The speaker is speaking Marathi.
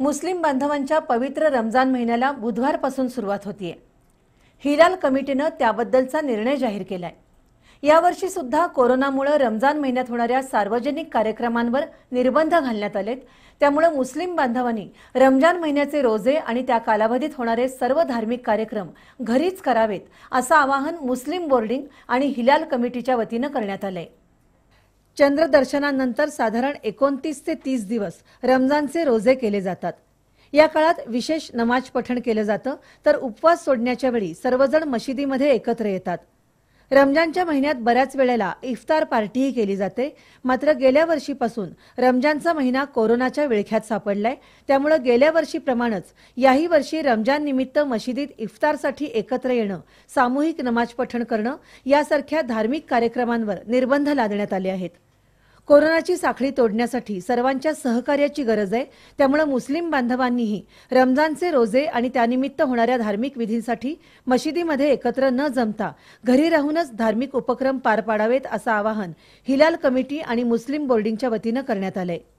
मुस्लिम बांधवांच्या पवित्र रमजान महिन्याला बुधवारपासून सुरुवात होतीये हिलाल कमिटीनं त्याबद्दलचा निर्णय जाहीर केलाय यावर्षी सुद्धा कोरोनामुळे रमजान महिन्यात होणाऱ्या सार्वजनिक कार्यक्रमांवर निर्बंध घालण्यात आलेत त्यामुळे मुस्लिम बांधवांनी रमजान महिन्याचे रोजे आणि त्या कालावधीत होणारे सर्व धार्मिक कार्यक्रम घरीच करावेत असं आवाहन मुस्लिम बोर्डिंग आणि हिलाल कमिटीच्या वतीनं करण्यात आलं आहे चंद्रदर्शनानंतर साधारण एकोणतीस ते तीस दिवस रमजानचे रोजे केले जातात या काळात विशेष नमाज पठण केलं जातं तर उपवास सोडण्याच्या वेळी सर्वजण मशिदीमध्ये एकत्र येतात रमजानच्या महिन्यात बऱ्याच वेळेला इफ्तार पार्टीही केली जाते मात्र गेल्या वर्षीपासून रमजानचा महिना कोरोनाच्या विळख्यात सापडलाय त्यामुळे गेल्या वर्षीप्रमाणेच याही वर्षी रमजान निमित्त मशिदीत इफ्तारसाठी एकत्र येणं सामूहिक नमाज पठण करणं यासारख्या धार्मिक कार्यक्रमांवर निर्बंध लादण्यात आले आहेत कोरोनाची साखळी तोडण्यासाठी सर्वांच्या सहकार्याची गरज आहे त्यामुळे मुस्लिम बांधवांनीही रमजानचे रोजे आणि त्यानिमित्त होणाऱ्या धार्मिक विधींसाठी मशिदीमध्ये एकत्र न जमता घरी राहूनच धार्मिक उपक्रम पार पाडावेत असं आवाहन हिलाल कमिटी आणि मुस्लिम बोर्डिंगच्या वतीनं करण्यात आलं